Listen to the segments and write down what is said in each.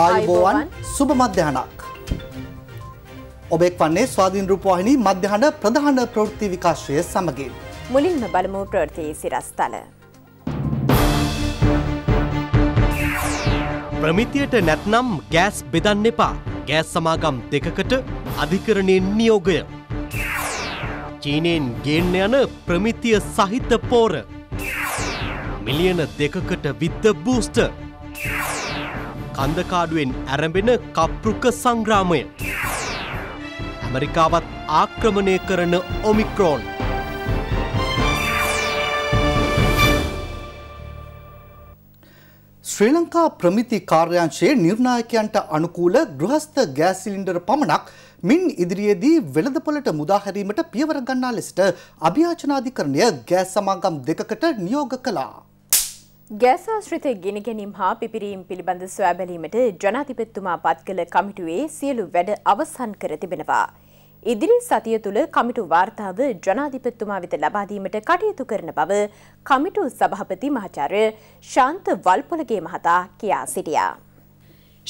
ආයුබෝවන් සුබ මධ්‍යහනක්. ඔබෙක් වන්නේ ස්වාධීන් රූපවාහිනී මධ්‍යහන ප්‍රධාන ප්‍රවෘත්ති විකාශය සමගින්. මුලින්ම බලමු ප්‍රවෘත්තියේ සිරස්තල. ප්‍රමිතියට නැත්නම් ගෑස් බෙදන්න එපා. ගෑස් සමාගම් දෙකකට අධිකරණයෙන් නියෝගය. චීනයෙන් ගේන්න යන ප්‍රමිතිය සහිත පෝර. මිලියන දෙකකට විද්ධ බූස්ටර්. කන්දකාඩුවෙන් ඇරඹෙන කප්රුක සංග්‍රාමය. ඇමරිකාවත් ආක්‍රමණය කරන ඔමික්‍රෝන්. ශ්‍රී ලංකා ප්‍රමිති කාර්යාංශයේ නිර්ණායකයන්ට අනුකූල ගෘහස්ත ගෑස් සිලින්ඩර පමණක් මින් ඉදිරියේදී වෙළඳපොළට මුදා හැරීමට පියවර ගන්නා ලෙසට අභියාචනාධිකරණය ගෑස් සමාගම් දෙකකට නියෝග කළා. ගැස් ආශ්‍රිත ගෙනගැනීම් හා පිපිරීම් පිළිබඳ සොයාබැලීමට ජනාධිපතිතුමා පත් කළ කමිටුවේ සියලු වැඩ අවසන් කර තිබෙනවා. ඉදිරි සතිය තුළ කමිටු වාර්තාව ජනාධිපතිතුමා වෙත ලබාදීමට කටයුතු කරන බව කමිටු සභාපති මහචාර්ය ශාන්ත වල්පොලගේ මහතා කියා සිටියා.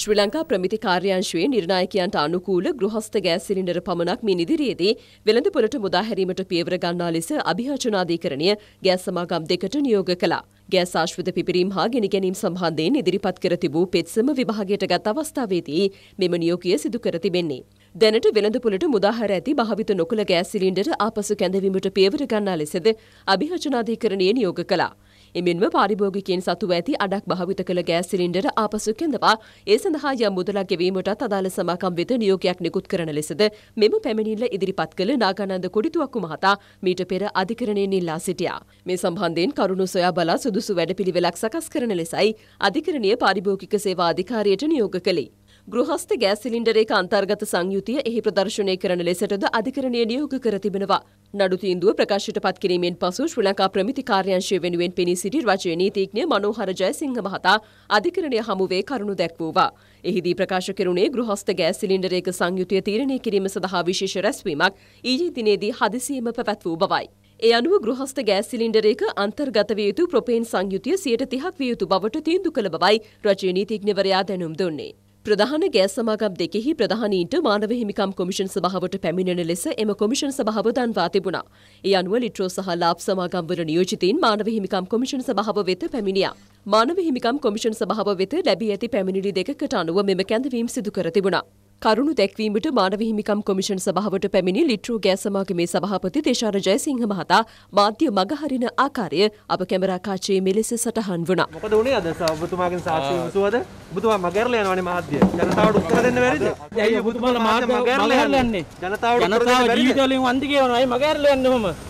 ශ්‍රී ලංකා ප්‍රමිති කාර්යංශයේ නිර්ණායකයන්ට අනුකූල ගෘහස්ත ගෑස් සිලින්ඩර පමණක් මින් ඉදිරියේදී වෙළඳපොළට මුදාහැරීමට පියවර ගන්නා ලෙස අභියාචනාධිකරණය ගෑස් සමාගම් දෙකට නියෝග කළා. ගෑස් ආශ්විත පිපිරීම් හා ගෙන ගැනීම් සම්බන්ධයෙන් ඉදිරිපත් කර තිබූ පෙත්සම විභාගයට ගත් අවස්ථාවේදී මෙම නියෝගය සිදු කර තිබෙන්නේ. දැනට වෙළඳපොලට මුදාහර ඇති භාවිත නොකළ ගෑස් සිලින්ඩර ආපසු කැඳවීමට පියවර ගන්නා ලෙසද අභිහචනාධිකරණය නියෝග කළා. එමෙන්ම පාරිභෝගිකයන් සතුව ඇති අඩක් භාවිත කළ ගෑස් සිලින්ඩර ආපසු කැඳවා ඒ සඳහා යම් මුදලක් ගෙවීමටත් අදාළ සමාකම් වෙත නියෝගයක් නිකුත් කරන ලෙසද මෙම පැමිණිල්ල ඉදිරිපත් කළ නාගානන්ද කොඩිතුවක්කු මහතා මීට පෙර අධිකරණයෙන් ඉල්ලා සිටියා. මේ සම්බන්ධයෙන් කරුණු සොයා බලා සුදුසු වැඩපිළිවෙලක් සකස් කරන ලෙසයි අධිකරණීය පාරිභෝගික සේවා අධිකාරියට නියෝග කළේ. ගෘහස්ත ගෑස් සිලින්ඩරයක අන්තර්ගත සංයුතිය එහි ප්‍රදර්ශනය කරන ලෙසටද අධිකරණය නියෝග කර තිබෙනවා. නඩු තීන්දුව ප්‍රකාශයට පත් කිරීමෙන් පසු ශ්‍රී ලංකා ප්‍රමිති කාර්යාංශය වෙනුවෙන් පෙනී සිටි රජයේ නීතිඥ මනෝහර ජයසිංහ මහතා අධිකරණය හමුවේ කරුණු දැක්වුවා. එහිදී ප්‍රකාශ කෙරුණේ ගෘහස්ත ගෑස් සිලින්ඩරයක සංයුතිය තීරණය කිරීම සඳහා විශේෂ රැස්වීමක් ඊයේ දිනේදී හදිසියෙම පැවැත්වූ බවයි. ඒ අනුව ගෘහස්ත ගෑස් සිලින්ඩරයක අන්තර්ගත විය යුතු ප්‍රොපේන් සංයුතිය සියයට තිහක් විය යුතු බවට තීන්දු කළ බවයි රජයේ නීතිඥවරයා දැනුම් දුන්නේ. ප්‍රධාන ගෑස් සමාගම් දෙකෙහි ප්‍රධානීන්ට මානව හිමිකම් කොමිෂන් සභාවට පැමිණෙන ලෙස එම කොමිෂන් සභාව දන්වා තිබුණා. ඒ අනුව ලිට්‍රෝ සහ ලාප් සමාගම්වල නියෝජිතයින් මානව හිමිකම් කොමිෂන් සභාව වෙත පැමිණියා. මානව හිමිකම් කොමිෂන් සභාව වෙත ලැබී ඇති පැමිණිලි දෙකකට අනුව මෙම කැඳවීම් සිදු කර තිබුණා. කරුණු දැක්වීමට මානව හිමිකම් කොමිෂන් සභාවට පැමිණි ලිට්‍රෝ ගෑ සමාගමේ සභාපති තේෂාර ජයසිංහ මහතා මාධ්‍ය මගහරින ආකාරය අප කැමරා කාචයේ මෙලෙස සටහන් වුණා. මොකද උනේ අද ඔබතුමාගෙන් සාක්ෂි විසුවද? ඔබතුමා මගහැරලා යනවනේ මාධ්‍ය. ජනතාවට උත්තර දෙන්න බැරිද? ඇයි ඔබතුමාලා මාධ්‍ය මගහැරලා යන්නේ? ජනතාවට ජනතාව ජීවිතවලින් වන්දි කියනවා. ඇයි මගහැරලා යන්නේ කොහොම?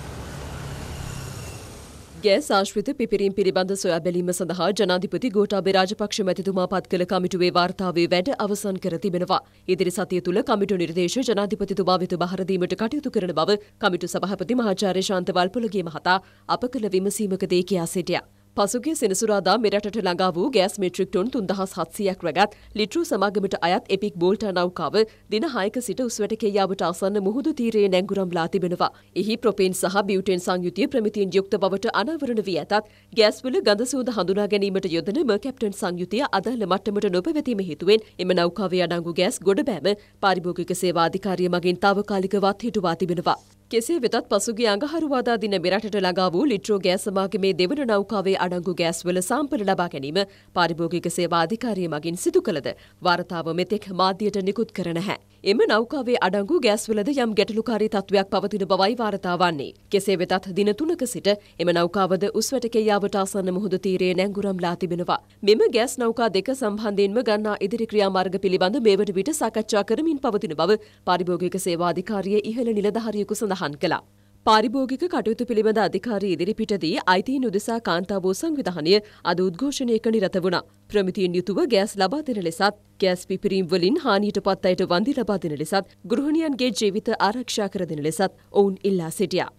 ගෑස් ආශ්‍රිත පිපිරීම් පිළිබඳ සොයා බැලීම සඳහා ජනාධිපති ගෝඨාභය රාජපක්ෂ මැතිතුමා පත් කළ කමිටුවේ වාර්තාවේ වැඩ අවසන් කර තිබෙනවා. ඉදිරි සතිය තුළ කමිටු නිර්දේශ ජනාධිපතිතුමා වෙත බහර දීමට කටයුතු කරන බව කමිටු සභාපති මහාචාර්ය ශාන්ත වල්පොලගේ මහතා අප කළ විමසීමකදී කියා සිටියා. පසුගේ සෙනසුරාදා මෙරටට ළඟා වූ ගෑස් මෙට්‍රික් ටොන් 3700ක් රැගත් ලිට්‍රු සමාගමට අයත් එපික් බෝල්ට නෞකාව දින 6ක සිට උස්වැට කෙයාවට ආසන්න මුහුදු තීරයේ නැංගුරම්ලා තිබෙනවා. එහි ප්‍රොපේන් සහ බියුටේන් සංයුතිය ප්‍රමිතියෙන් යුක්ත බවට අනාවරණ වී ඇතත් ගෑස්වල ගඳ සුවඳ හඳුනා ගැනීමට යොදන මර්කැප්ටන් සංයුතිය අදාළ මට්ටමට නොපැවතීම හේතුවෙන් එම නෞකාවේ අඩංගු ගෑස් ගොඩබෑම පාරිභෝගික සේවා අධිකාරිය මගින් తాවකාලිකවත් හිටුවා තිබෙනවා. කෙසේ වෙතත් පසුගේ අඟහරුවාදා දින මෙරටට ළඟා වූ ලිට්‍රෝ ගෑස් සමාගමේ දෙවන නෞකාවේ අඩංගු ගෑස්වල සාම්පල ලබා ගැනීම පාරිභෝගික සේවා අධිකාරිය මගින් සිදු කළද වාර්තාව මෙතෙක් මාධ්‍යයට නිකුත් කර නැහැ. එම නෞකාවේ අඩංගු ගෑස්වලද යම් ගැටලුකාරී තත්වයක් පවතින බවයි වාර්තා වන්නේ. කෙසේ වෙතත් දින තුනක සිට එම නෞකාවද උස්වැට කෙයාවට ආසන්න මුහුද තීරයේ නැංගුරම්ලා තිබෙනවා. මෙම ගෑස් නෞකා දෙක සම්බන්ධයෙන්ම ගන්නා ඉදිරි ක්‍රියාමාර්ග පිළිබඳ මේවට විට සාකච්ඡා කරමින් පවතින බව පාරිභෝගික සේවා අධිකාරියේ ඉහළ නිලධාරියෙකු සඳහන් සඳහන් කළා. පාරිභෝගික කටයුතු පිළිබඳ අධිකාරී ඉදිරිපිටදී අයිතීන් උදෙසා කාන්තා වූ සංවිධානය අද උද්ඝෝෂණයක නිරත වුණා. ප්‍රමිතියෙන් යුතුව ගෑස් ලබා දෙන ලෙසත් ගෑස් පිපිරීම් වලින් හානියට පත් අයට වන්දි ලබා දෙන ලෙසත් ගෘහණියන්ගේ ජීවිත ආරක්ෂා කර දෙන ලෙසත් ඔවුන් ඉල්ලා සිටියා.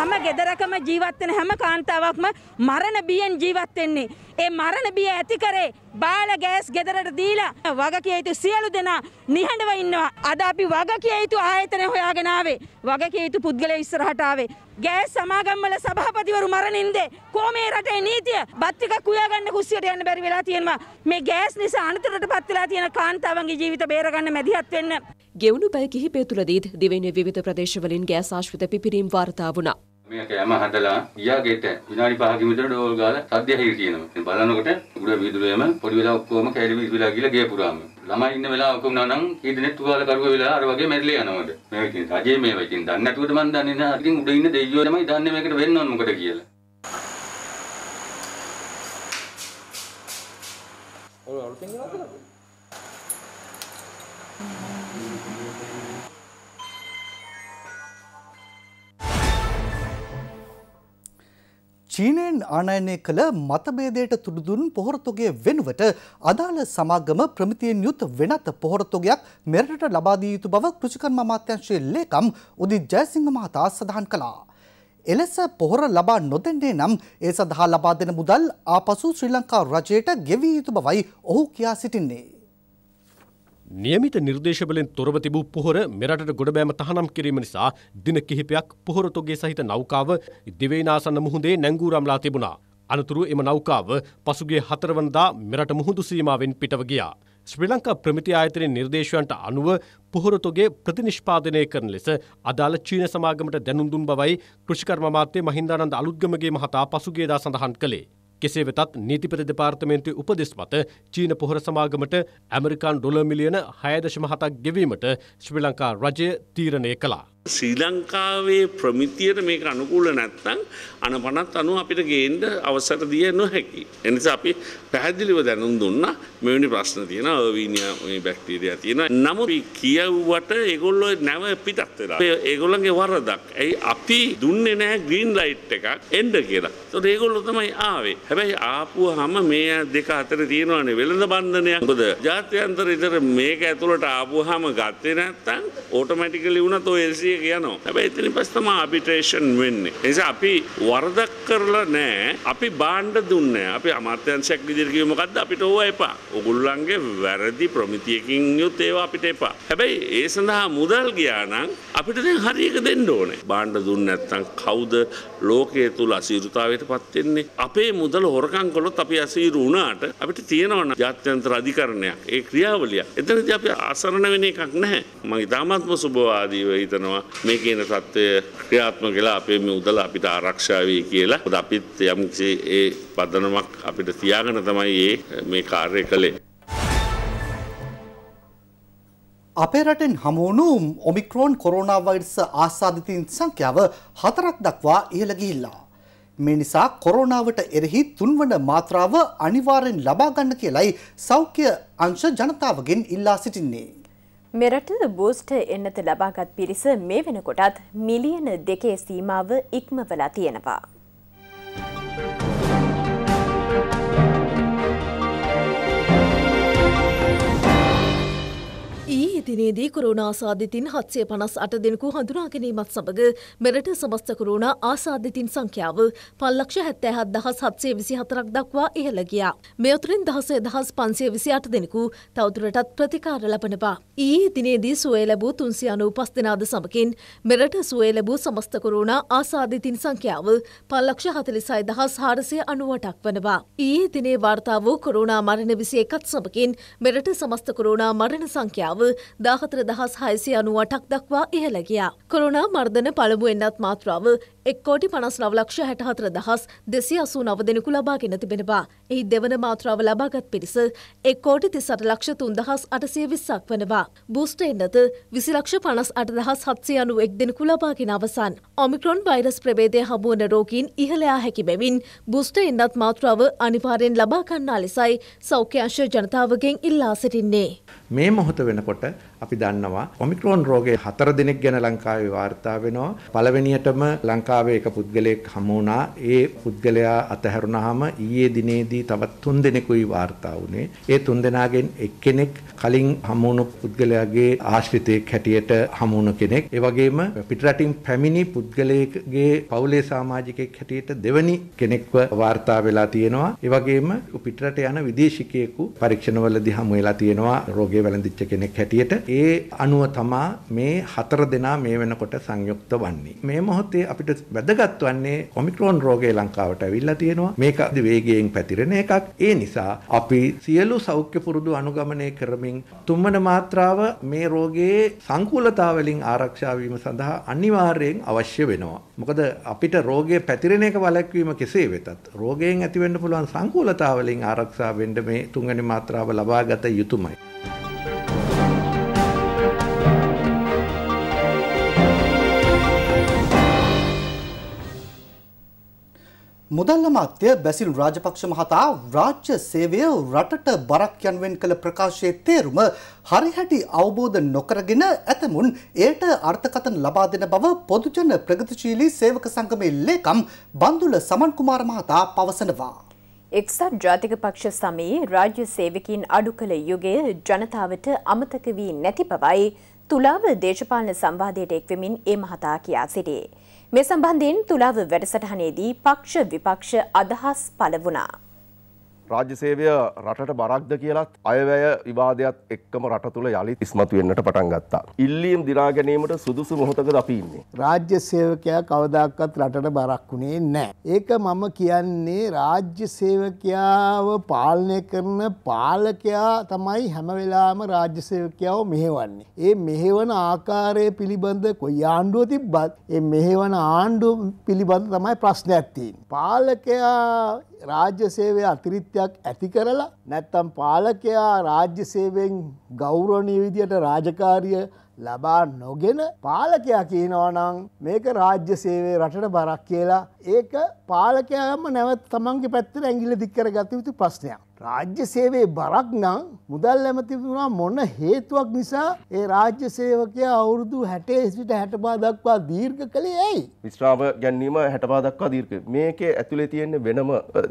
හැම ගෙදරකම ජීවත් වෙන හැම කාන්තාවක්ම මරණ බියෙන් ජීවත් වෙන්නේ. ඒ මරණ බිය ඇති කරේ බාල ගෑස් ගෙදරට දීලා වග කිය යුතු සියලු දෙනා නිහඬව ඉන්නවා. අද අපි වග කිය යුතු ආයතන හොයාගෙන ආවේ. වග කිය යුතු පුද්ගලයෝ ඉස්සරහට ආවේ. ගෑස් සමාගම්වල සභාපතිවරු මරණින්දේ කොහොමේ රටේ නීතිය බත්තික කුයාගන්න කුස්සියට යන්න බැරි වෙලා තියෙනවා මේ ගෑස් නිසා අනතුරට පත් වෙලා තියෙන කාන්තාවන්ගේ ජීවිත බේරගන්න මැදිහත් වෙන්න ගෙවුණු පැය කිහිපය තුලදීත් දිවයිනේ විවිධ ප්‍රදේශවලින් ගෑස් ආශ්‍රිත පිපිරීම් වාර්තා වුණා මේ කෑම හදලා ගියා ගෙට විනාඩි 5කින් විතර ඩෝල් ගාලා සද්ද ඇහිලා තියෙනවා. ඉතින් බලනකොට උඩ වීදුරුවේම පොඩි වෙලා ඔක්කොම කැරි විසිලා ගිහලා ගේ පුරාම. ළමයි ඉන්න වෙලාව ඔක්කොම නනම් කී දෙනෙක් තුවාල කරුව වෙලා අර වගේ මැරිලා යනවද? මේ ඉතින් රජේ මේවා ඉතින් දන්නේ නැතුවද මන් දන්නේ නැහැ. ඉතින් උඩ ඉන්න දෙවියෝ තමයි දන්නේ මේකට වෙන්න ඕන මොකද කියලා. ඔය අලුතෙන් ගලවද? චීනයෙන් ආනයනය කළ මතභේදයට තුඩුදුන් පොහොරතොගේ වෙනුවට අදාළ සමාගම ප්‍රමිතියෙන් යුත් වෙනත් පොහොරතොගයක් මෙරටට ලබාදී යුතු බව කෘෂිකර්ම අමාත්‍යංශයේ ලේකම් උදිත් ජයසිංහ මහතා සඳහන් කළා. එලෙස පොහොර ලබා නොදෙන්නේ නම් ඒ සඳහා ලබා දෙන මුදල් ආපසු ශ්‍රී ලංකා රජයට ගෙවී යුතු බවයි ඔහු කියා සිටින්නේ. නියමිත නිර්දේශවලින් තොරව තිබූ පොහොර මෙරටට ගොඩබෑම තහනම් කිරීම නිසා දින කිහිපයක් පොහොරතොගේ සහිත නෞකාව දිවයිනාසන්න මුහුදේ නැංගූරම්ලා තිබුණා. අනතුරු එම නෞකාව පසුගේ හතරවනදා මෙරට මුහුදු සීමාවෙන් පිටව ගියා. ශ්‍රී ලංකා ප්‍රමිති ආයතනයේ නිර්දේශයන්ට අනුව පොහොරතොගේ ප්‍රතිනිෂ්පාදනය කරන ලෙස අදාළ චීන සමාගමට දැනුම් දුන් බවයි කෘෂිකර්ම මාත්‍ය මහින්දානන්ද අලුත්ගමගේ මහතා පසුගියදා සඳහන් කළේ. කෙසේ වෙතත් නීතිපති දෙපාර්තමේන්තුවේ උපදෙස් මත චීන පොහොර සමාගමට ඇමරිකානු ඩොලර් මිලියන 6.7ක් ගෙවීමට ශ්‍රී ලංකා රජය තීරණය කළා. ශ්‍රී ලංකාවේ ප්‍රමිතියට මේක අනුකූල නැත්තං අනපනත් අනුව අපිට ගේන්ඩ අවසර දිය නොහැකි. එනිසා අපි පැහැදිලිව දැනුම් දුන්න මෙවැනි ප්‍රශ්න තියෙන අවීනිය බැක්ටීරයා තියෙන නමුත් කියව්වට ඒගොල්ලො නැව පිටත් වෙලා ඒගොල්ලගේ වරදක් ඇයි අපි දුන්නේ නෑ ග්‍රීන් ලයිට් එකක් එන්ඩ කියලා තොට ඒගොල්ලො තමයි ආවේ හැබැයි ආපුුව හම මේ දෙක අතර තියෙනවානේ වෙළඳ බන්ධනයක් කොද ජාත්‍යන්තර ඉතර මේක ඇතුළට ආපු හම ගත්තේ නැත්තං ඕටමැටිකලි වුණ තෝ එල්සි සමාජය කියනවා. හැබැයි එතනින් පස්සේ තමයි ආබිට්‍රේෂන් වෙන්නේ. ඒ නිසා අපි වරදක් කරලා නැහැ. අපි බාණ්ඩ දුන්නේ නැහැ. අපි අමාත්‍යංශයක් විදිහට කිව්වේ මොකද්ද? අපිට ඕවා එපා. ඕගොල්ලන්ගේ වැරදි ප්‍රමිතියකින් යුත් ඒවා අපිට එපා. හැබැයි ඒ සඳහා මුදල් ගියා නම් අපිට දැන් හරියක දෙන්න ඕනේ. බාණ්ඩ දුන්නේ නැත්නම් කවුද ලෝකයේ තුළ අසීරුතාවයට පත්වෙන්නේ. අපේ මුදල හොරකං කොළොත් අපි අසීරු වුණාට අපිට තියෙනවන ජාත්‍යන්තර අධිකරණයක් ඒ ක්‍රියාවලිය. එතනති අපි අසරණ වෙන එකක් නැහැ. මගේ තාමත්ම සුභවාදීව හිතනවා මේ කියන තත්ත්වය ක්‍රියාත්ම කලා අපේ මේ උදල අපිට ආරක්ෂාවේ කියලා ද අපිත් යම්සේ ඒ පදනමක් අපිට තියාගෙන තමයි ඒ මේ කාර්ය කළේ. අපේ රටෙන් හමුවුණු ඔමික්‍රෝන් කොරෝනාවයිඩස ආසාධිතීන් සංඛ්‍යාව හතරක් දක්වා ඉහළ ගිහිල්ලා. මේ නිසා කොරෝනාවට එරෙහි තුන්වන මාත්‍රාව අනිවාරෙන් ලබාගන්න කියලයි සෞඛ්‍ය අංශ ජනතාවගෙන් ඉල්ලා සිටින්නේ. මෙරට බෝස්ට එන්නත ලබාගත් පිරිස මේ වෙනකොටත් මිලියන දෙකේ සීමාව ඉක්මවලා තියෙනවා. ඊ දිනේදී කොරුණ ආසාධිතින් හත්සේ පනස් අට දෙනෙකු හඳුනාගැනීමත් සමඟ මෙරට සමස්ත කොරුණ ආසාධිතින් සංඛ්‍යාව පල්ලක්ෂ හැත්තෑ හත් දහස් හත්සේ විසි හතරක් දක්වා ඉහළ ගියා. මෙයතුරින් දහසේ දහස් පන්සේ විසි අට දෙනෙකු තවදුරටත් ප්‍රතිකාර ලබනවා. ඊ දිනේදී සුවේ ලැබූ තුන්සි අනූ පස් දෙනාද සමකින් මෙරට සුවේ ලැබූ සමස්ත කොරුණ ආසාධිතින් සංඛ්‍යාව පල්ලක්ෂ හතලිසයි දහස් හාරසය අනුවටක් වනවා. ඊ දිනේ වාර්තා වූ කොරුණා මරණ විසි එකත් සමකින් මෙරට සමස්ත කොරුණා මරණ සංඛ්‍යාව සංඛ්‍යාව දාහතර දහස් හයසි අනු අටක් දක්වා ඉහලගියා. කොරුණා මර්ධන පළමු එන්නත් මාත්‍රාව එක්කෝටි පනස් නවලක්ෂ හැටහතර දහස් දෙසි අසූ නව දෙනෙකු ලබාගෙන තිබෙනවා. එහි දෙවන මාත්‍රාව ලබාගත් පිරිස එක්කෝටි තිසට ලක්ෂ තුන්දහස් අටසය විස්සක් වනවා. බූස්ට එන්නත විසිලක්ෂ පනස් අටදහස් හත්සේ අනු එක් දෙනෙකු ලබාගෙන අවසන්. ඔමික්‍රොන් වෛරස් ප්‍රබේදය හමුවන රෝගීන් ඉහලයා හැකි බැවින් බුස්ට එන්නත් මාත්‍රාව අනිවාරයෙන් ලබාගන්නා ලෙසයි සෞඛ්‍යංශ ජනතාවගෙන් ඉල්ලා සිටින්නේ. මේ මොහොත වෙනකොට අපි දන්නවා ඔමික්‍රෝන් රෝගයේ හතර දිනක් ගැන ලංකාවේ වාර්තා වෙනවා. පළවෙනියටම ලංකාවේ එක පුද්ගලයෙක් හමු වුණා. ඒ පුද්ගලයා අතහැරුණාම ඊයේ දිනේදී තවත් තුන් දෙනෙකුයි වාර්තා වුණේ. ඒ තුන් දෙනාගෙන් එක්කෙනෙක් කලින් හමු වුණු පුද්ගලයාගේ ආශ්‍රිතයෙක් හැටියට හමු වුණු කෙනෙක්. ඒ වගේම පිටරටින් පැමිණි පුද්ගලයෙක්ගේ පවුලේ සමාජිකයෙක් හැටියට දෙවැනි කෙනෙක්ව වාර්තා වෙලා තියෙනවා. ඒ වගේම පිටරට යන විදේශිකයෙකු පරීක්ෂණවලදී හමු වෙලා තියෙනවා රෝගේ වැළඳිච්ච කෙනෙක් හැටියට. ඒ අනුව තමා මේ හතර දෙනා මේ වෙනකොට සංයුක්ත වන්නේ. මේ මොහොතේ අපිට වැදගත් වන්නේ ඔමික්‍රෝන් රෝගය ලංකාවට ඇවිල්ලා තියෙනවා. මේක අධි වේගයෙන් පැතිරෙන එකක්. ඒ නිසා අපි සියලු සෞඛ්‍ය පුරුදු අනුගමනය කරමින් තුන්වන මාත්‍රාව මේ රෝගයේ සංකූලතාව වලින් ආරක්ෂා වීම සඳහා අනිවාර්යෙන් අවශ්‍ය වෙනවා. මොකද අපිට රෝගය පැතිරෙන එක වළක්වීම කෙසේ වෙතත් රෝගයෙන් ඇතිවෙන්න පුළුවන් සංකූලතාව වලින් ආරක්ෂා වෙන්න මේ තුන්වැනි මාත්‍රාව ලබා ගත යුතුමයි. මුදල් අමාත්‍ය බැසිල් රාජපක්ෂ මහතා රාජ්‍ය සේවය රටට බරක් යනුවෙන් කළ ප්‍රකාශයේ තේරුම හරිහැටි අවබෝධ නොකරගෙන ඇතමුන් එයට අර්ථකථන ලබා දෙන බව පොදුජන ප්‍රගතිශීලී සේවක සංගමේ ලේකම් බන්දුල සමන් කුමාර මහතා පවසනවා. එක්සත් ජාතික පක්ෂ සමයේ රාජ්‍ය සේවකින් අඩු කළ යුගයේ ජනතාවට අමතක වී නැති බවයි තුලාව දේශපාලන සංවාදයට එක්වෙමින් ඒ මහතා කියා සිටියේ. මේ සම්බන්ධයෙන් තුලාව වැඩසටහනේදී පක්ෂ විපක්ෂ අදහස් පළ වුණා. රාජ්‍ය සේවය රටට බරක්ද කියලත් අයවැය විවාදයක් එක්කම රට තුළ යළි ඉස්මතු වෙන්නට පටන් ගත්තා. ඉල්ලීම් දිනා ගැනීමට සුදුසු මොහොතක අපි ඉන්නේ. රාජ්‍ය සේවකයා කවදාකවත් රටට බරක් වුණේ නැහැ. ඒක මම කියන්නේ රාජ්‍ය සේවකයාව පාලනය කරන පාලකයා තමයි හැම වෙලාවෙම රාජ්‍ය සේවකයාව මෙහෙවන්නේ. ඒ මෙහෙවන ආකාරය පිළිබඳ කොයි ආණ්ඩුව තිබ්බත් ඒ මෙහෙවන ආණ්ඩුව පිළිබඳ තමයි ප්‍රශ්නයක් තියෙන්නේ. පාලකයා රාජ්‍ය සේවය අතිරිත්‍යයක් ඇති කරලා නැත්තම් පාලකයා රාජ්‍ය සේවෙන් ගෞරණී විදියට රාජකාරිය ලබා නොගෙන පාලකයා කියනවනං මේක රාජ්‍ය සේවේ රටට බරක් කියලා ඒක පාලකයාම නැවත් තමන්ගේ පැත්තර ඇගිල දික්කර ගත යුතු ප්‍රශ්නයක්. රාජ්‍ය සේවේ බරක් නම් මුදල් ඇමතිතුනා මොන හේතුවක් නිසා ඒ රාජ්‍ය සේවකය අවුරුදු හැටේ සිට හැටපා දක්වා දීර්ඝ කළේ ඇයි. විශ්‍රාව ගැන්වීම හැටපා දක්වා දීර්ක මේකේ ඇතුළේ තියෙන්නේ වෙනම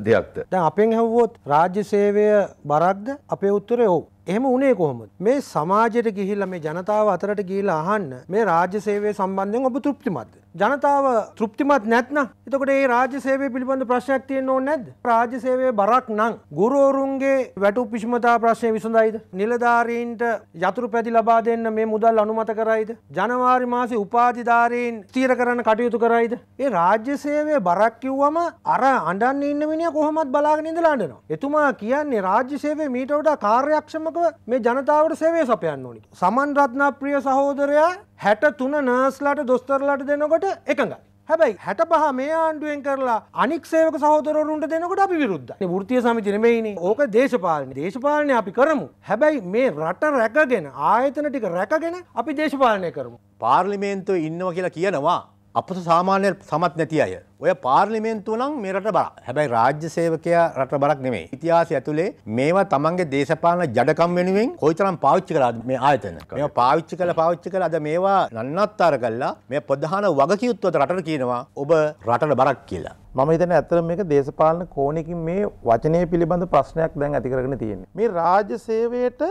දෙයක්ද. දැන් අපෙන් හැව්වොත් රාජ්‍ය සේවය බරක්ද අපේ උත්තරේ ඔව්. එහෙම උනේ කොහොමද? මේ සමාජයට ගිහිල්ලා මේ ජනතාව අතරට ගිහිල්ලා අහන්න මේ රාජ්‍ය සේවය සම්බන්ධයෙන් ඔබ තෘප්තිමත්ද? ජනතාව තෘප්තිමත් නැත්නම් එතකොට ඒ රාජ්‍ය සේවය පිළිබඳ ප්‍රශ්නයක් තියෙන්න ඕනේ නැද්ද? රාජ්‍ය සේවයේ බරක් නම් ගුරුවරුන්ගේ වැටුප් විෂමතා ප්‍රශ්නේ විසඳයිද? නිලධාරීන්ට යතුරු පැදි ලබා දෙන්න මේ මුදල් අනුමත කරයිද? ජනවාරි මාසේ උපාධිධාරීන් ස්ථිර කරන කටයුතු කරයිද? ඒ රාජ්‍ය සේවයේ බරක් කිව්වම අර අඬන්න ඉන්න මිනිහා කොහොමවත් බලාගෙන ඉඳලා අඬනවා. එතුමා කියන්නේ රාජ්‍ය සේවයේ මීට වඩා කාර්යක්ෂමක ක්‍රියාත්මකව මේ ජනතාවට සේවය සපයන්න ඕනි. සමන් රත්නප්‍රිය සහෝදරයා 63 නර්ස්ලාට දොස්තරලාට දෙනකොට එකඟයි. හැබැයි හැට පහ මේ ආණ්ඩුවෙන් කරලා අනික් සේවක සහෝදරවරුන්ට දෙනකොට අපි විරුද්ධයි. වෘත්තීය සමිතිය නෙමෙයිනේ. ඕක දේශපාලනේ. දේශපාලනේ අපි කරමු. හැබැයි මේ රට රැකගෙන ආයතන ටික රැකගෙන අපි දේශපාලනය කරමු. පාර්ලිමේන්තුවේ ඉන්නවා කියලා කියනවා. අපට සාමාන්‍ය සමත් නැති අය. ඔය පාර්ලිමේන්තුව නම් මේ රට බරක්. හැබැයි රාජ්‍ය සේවකයා රට බරක් නෙමෙයි. ඉතිහාසය ඇතුලේ මේවා තමන්ගේ දේශපාලන ජඩකම් වෙනුවෙන් කොයිතරම් පාවිච්චි කළාද මේ ආයතන. මේවා පාවිච්චි කළා පාවිච්චි කළා අද මේවා නන්නත්තර කළා. මේ ප්‍රධාන වගකීම්ත්වයට රටට කියනවා ඔබ රටට බරක් කියලා. මම හිතන්නේ ඇත්තටම මේක දේශපාලන කෝණකින් මේ වචනය පිළිබඳ ප්‍රශ්නයක් දැන් ඇති කරගෙන තියෙන්නේ. මේ රාජ්‍ය සේවයට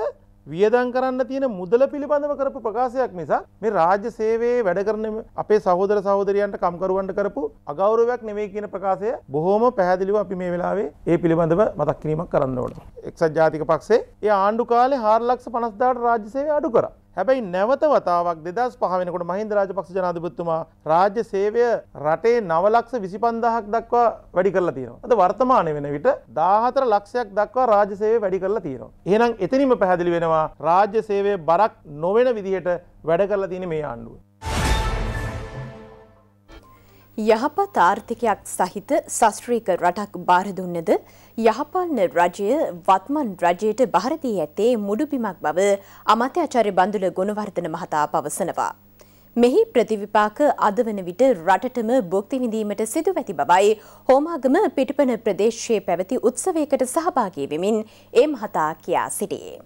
වියදන් කරන්න තියෙන මුදල පිළිබඳව කරපු ප්‍රකාශයක් නිසා මේ රාජ්‍ය සේවයේ වැඩ කරන අපේ සහෝදර සහෝදරයන්ට කම්කරුවන්ට කරපු අගෞරවයක් නෙවෙයි කියන ප්‍රකාශය බොහොම පැහැදිලිව අපි මේ වෙලාවේ ඒ පිළිබඳව මතක් කිරීමක් කරන්න ඕන. එක්සත් ජාතික පක්ෂේ ඒ ආණ්ඩු කාලේ 4 ලක්ෂ 50000ට රාජ්‍ය සේවය අඩු කරා. හැබැයි නැවත වතාවක් දෙදස් පහවෙනකොට මහින්ද රාජපක්ෂ ජනාධිපතිතුමා රාජ්‍ය සේවය රටේ නවලක්ෂ විසිපන්දහක් දක්වා වැඩි කරලා තියෙනවා. අද වර්තමානය වෙන විට 14 ලක්ෂයක් දක්වා රාජ්‍ය සේවය වැඩි කරලා තියෙනවා. එහෙනම් එතනින්ම පැහැදිලි වෙනවා රාජ්‍ය සේවය බරක් නොවන විදිහට වැඩ කරලා තියෙන මේ ආණ්ඩුව. යහපත් ආර්ථිකයක් සහිත ශස්ත්‍රීක රටක් බාර දුන්නද යහපාලන රජය වත්මන් රජයට බාර දී ඇත්තේ මුඩුබිමක් බව අමාත්‍යාචාර්ය බන්දුල ගුණවර්ධන මහතා පවසනවා. මෙහි ප්‍රතිවිපාක අද වන විට රටටම භුක්ති විඳීමට සිදු ඇති බවයි හෝමාගම පිටිපන ප්‍රදේශයේ පැවති උත්සවයකට සහභාගී වෙමින් ඒ මහතා කියා සිටියේ.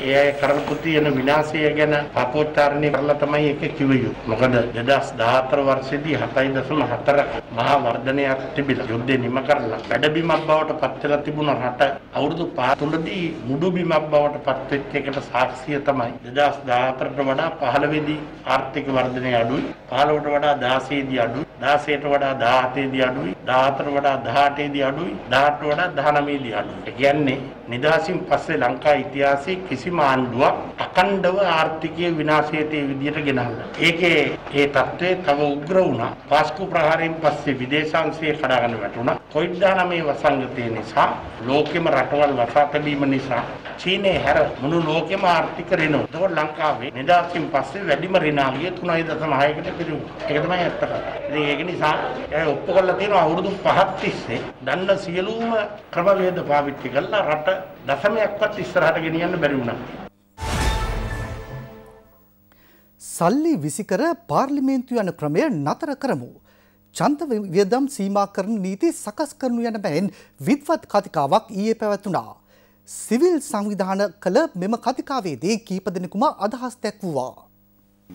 ඒ අය කරපු තියෙන විනාශය ගැන පපෝත්තරණය කරලා තමයි ඒක කිව්වේ. මොකද 2014 වර්ෂයේදී 7.4 මහා වර්ධනයක් තිබිලා යුද්ධේ නිම කරලා වැඩබිමක් බවට පත් වෙලා තිබුණ රට අවුරුදු 5 තුලදී මුඩු බිමක් බවට පත් වෙච්ච එකට සාක්ෂිය තමයි 2014ට වඩා 15 දී ආර්ථික වර්ධනය අඩුයි 15ට වඩා 16 දී අඩුයි 16ට වඩා 17 දී අඩුයි 14ට වඩා 18 දී අඩුයි 18ට වඩා 19 දී අඩුයි. කියන්නේ නිදහසින් පස්සේ ලංකා ඉතිහාසයේ කිසිම ආණ්ඩුවක් අකණ්ඩව ආර්ථිකය විනාශයට ඒ විදිහට ගෙනාවා. ඒකේ ඒ தત્ත්වය තව උග්‍ර වුණා. පාස්කු ප්‍රහාරයෙන් පස්සේ විදේශාංශයේ කඩාගෙන වැටුණා. කොවිඩ්-19 වසංගතය නිසා ලෝකෙම රටවල් වසා තැබීම නිසා චීනයේ හැර මුළු ලෝකෙම ආර්ථික රිනෝ. ඒක ලංකාවේ නිදහසින් පස්සේ වැඩිම රිනාවිය 3.6කට පිරුණා. ඒක තමයි ඇත්ත කතාව. ඉතින් ඒක නිසා ඒ ඔප්පු කරලා තියෙන අවුරුදු 5ක් තිස්සේ දන්න සියලුම ක්‍රමවේද පාවිච්චි කරලා රට දශමයක්වත් ඉස්සරහට ගෙනියන්න බැරි වුණා. සල්ලි විසිකර පාර්ලිමේන්තු යන ක්‍රමය නතර කරමු. චන්ත වියදම් සීමා කරන නීති සකස් කරනු යන බැවින් විද්වත් කතිකාවක් ඊයේ පැවැතුණා. සිවිල් සංවිධාන කළ මෙම කතිකාවේදී කීප දෙනෙකුම අදහස් දැක්වුවා.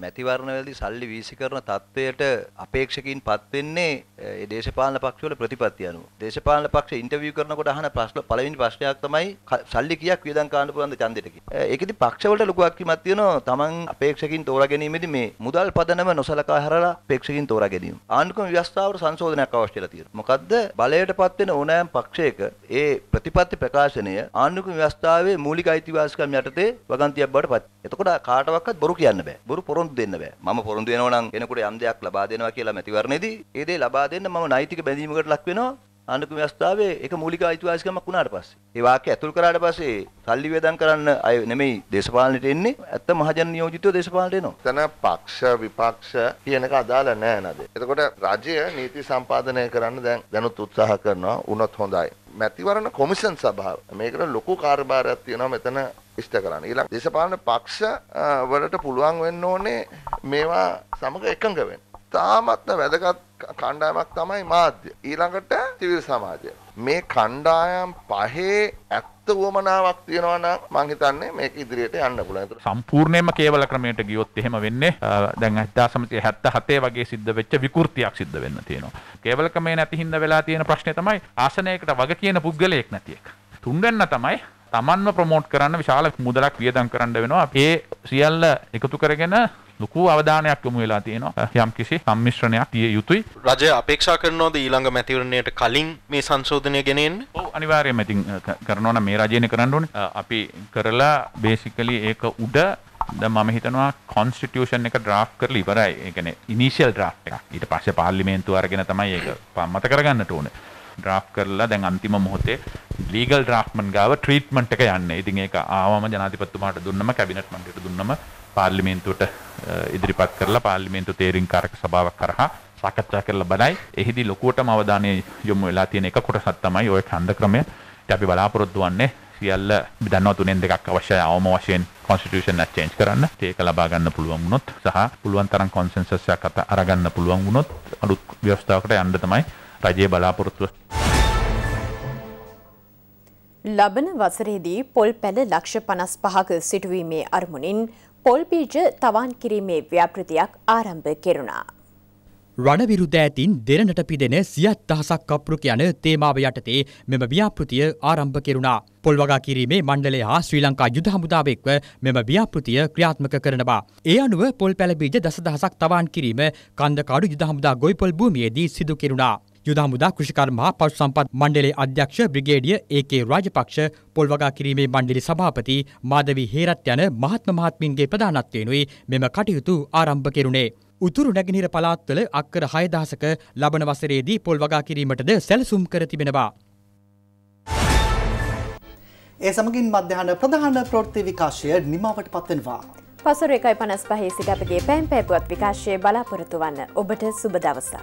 මැතිවරණවලදී සල්ලි වීසි කරන තත්ත්වයට අපේක්ෂකින්පත් වෙන්නේ ඒ දේශපාලන පක්ෂවල ප්‍රතිපත්ති අනුව. දේශපාලන පක්ෂ ඉන්ටර්විව් කරනකොට අහන ප්‍රශ්න පළවෙනි ප්‍රශ්නයක් තමයි සල්ලි කීයක් වියදම් කරන්න පුළුවන්ද ඡන්දෙට කියලා. ඒකෙදි පක්ෂවලට ලොකු අක්කමක් තියෙනවා. Taman අපේක්ෂකින් තෝරා ගැනීමේදී මේ මුදල් පදනම නොසලකා හරලා අපේක්ෂකින් තෝරා ගැනීම. ආණ්ඩුක්‍රම ව්‍යවස්ථාවට සංශෝධනයක් අවශ්‍ය කියලා තියෙනවා. මොකද්ද? බලයටපත් වෙන ඕනෑම පක්ෂයක ඒ ප්‍රතිපත්ති ප්‍රකාශනය ආණ්ඩුක්‍රම ව්‍යවස්ථාවේ මූලික අයිතිවාසිකම් යටතේ වගන්තියක් බවට පත්. එතකොට කාටවත් බොරු කියන්න බෑ. බොරු පොරොන් පොරොන්දු දෙන්න බෑ. මම පොරොන්දු වෙනවා නම් කෙනෙකුට යම් දෙයක් ලබා දෙනවා කියලා මැතිවරණයේදී ඒ දේ ලබා දෙන්න මම නෛතික බැඳීමකට ලක් වෙනවා. ආණ්ඩුක්‍රම ව්‍යවස්ථාවේ ඒක මූලික අයිතිවාසිකමක් වුණාට පස්සේ. ඒ වාක්‍ය ඇතුල් කරාට පස්සේ සල්ලි වේදම් කරන්න අය නෙමෙයි දේශපාලනට එන්නේ. ඇත්ත මහජන නියෝජිතයෝ දේශපාලනට එනවා. එතන පක්ෂ විපක්ෂ කියන එක අදාළ නැහැ නේද? එතකොට රජය නීති සම්පාදනය කරන්න දැන් දැනුත් උත්සාහ කරනවා. වුණත් හොඳයි. මැතිවරණ කොමිෂන් සභාව මේකට ලොකු කාර්යභාරයක් තියෙනවා මෙතන ඉෂ්ට කරන්න. ඊළඟ දේශපාලන පක්ෂ වලට පුළුවන් වෙන්න ඕනේ මේවා සමග එකඟ වෙන්න. තාමත්ම වැදගත් කණ්ඩායමක් තමයි මාධ්‍ය. ඊළඟට සිවිල් සමාජය. මේ කණ්ඩායම් පහේ ඇත්ත වුවමනාවක් තියෙනවා නම් මං හිතන්නේ මේක ඉදිරියට යන්න පුළුවන්. සම්පූර්ණයෙන්ම කේවල ක්‍රමයට ගියොත් එහෙම වෙන්නේ දැන් 1977 වගේ සිද්ධ වෙච්ච විකෘතියක් සිද්ධ වෙන්න තියෙනවා. කේවල ක්‍රමේ නැති හින්දා වෙලා තියෙන ප්‍රශ්නේ තමයි ආසනයකට වග කියන පුද්ගලයෙක් නැති එක. තුන්වැන්න තමයි තමන්ව ප්‍රමෝට් කරන්න විශාල මුදලක් වියදම් කරන්න වෙනවා. ඒ සියල්ල එකතු කරගෙන ලොකු අවධානයක් යොමු වෙලා තියෙනවා. යම් කිසි සම්මිශ්‍රණයක් තිය යුතුයි. රජය අපේක්ෂා කරනවද ඊළඟ මැතිවරණයට කලින් මේ සංශෝධනය ගෙන එන්න? ඔව් අනිවාර්යයෙන්ම ඉතින් කරනවා නම් මේ රජයනේ කරන්න ඕනේ. අපි කරලා බේසිකලි ඒක උඩ ද මම හිතනවා කොන්ස්ටිටියෂන් එක ඩ්‍රාෆ් කරලා ඉවරයි. ඒ කියන්නේ ඉනිෂියල් ඩ්‍රාෆ්ට් එකක්. ඊට පස්සේ පාර්ලිමේන්තුව අරගෙන තමයි ඒක පම්මත කරගන්නට ඕනේ. ඩ්‍රාෆ් කරලා දැන් අන්තිම මොහොතේ ලීගල් ්‍රාෆ්මන් ගාව ට්‍රීට්මට එක යන්න ඉතින් ඒ ආවම ජනාතිපත්තුමාට දුන්නම කැබිනට මන්ට දුන්නම පාර්ලිමේන්තුවට ඉදිරිපත් කරලා පාර්ලිමේන්තු තේරින් කාරක සභාවක් කරහා සාකච්ඡා කරලා බලයි එහිදි ලොකුවට මවධානය යොමු වෙලා තියෙන එක කොට සත්තමයි ඔය කන්ද ක්‍රමය අපි බලාපොරොත්තු වන්නේ සියල්ල දන්න තුනෙන් දෙකක් අවශ්‍ය අවම වශයෙන් කොන්ස්ටිටියෂන් එකක් චේන්ජ් කරන්න ඒක ලබා ගන්න පුළුවන් වුණොත් සහ පුළුවන් තරම් කොන්සෙන්සස් එකක් අරගන්න පුළුවන් වුණොත් අලුත් ව්‍යවස්ථාවකට යන්න තමයි රජයේ බලාපොරොත්තුව ලබන වසරේදී පොල් පැල ලක්ෂ පනස් පහක සිටුවීමේ අරමුණින් පොල් බීජ තවන් කිරීමේ ව්‍යාපෘතියක් ආරම්භ කෙරුණා. රණවිරුද ඇතින් දෙරණට පිදෙන සියත් දහසක් කප්රුක යන තේමාව යටතේ මෙම ව්‍යාපෘතිය ආරම්භ කෙරුණා. පොල් වගා කිරීමේ මණ්ඩලය හා ශ්‍රී ලංකා යුද හමුදාවෙක්ව මෙම ව්‍යාපෘතිය ක්‍රියාත්මක කරනවා. ඒ අනුව පොල් පැල බීජ දසදහසක් තවාන් කිරීම කන්දකාඩු යුද හමුදා ගොයිපොල් භූමියේදී සිදු කෙරුණා. යුද හමුදා කෘෂිකර්මහා පශු සම්පත් මණ්ඩලයේ අධ්‍යක්ෂ බ්‍රිගේඩිය ඒකේ රාජපක්ෂ පොල් වගා කිරීමේ මණ්ඩලි සභාපති මාදවි හේරත් යන මහත්ම මහත්මින්ගේ ප්‍රධානත්වයෙනුයි මෙම කටයුතු ආරම්භ කෙරුණේ. උතුරු නැගෙනහිර පළාත්වල අක්කර 6000ක ලබන වසරේදී පොල් වගා කිරීමටද සැලසුම් කර තිබෙනවා. ඒ සමගින් මධ්‍යහන ප්‍රධාන ප්‍රවෘත්ති විකාශය නිමාවට පත්වෙනවා. පසුර 1.55 සිට අපගේ පැම් පෑපුවත් විකාශය බලාපොරොත්තු වන්න ඔබට සුබ දවසක්.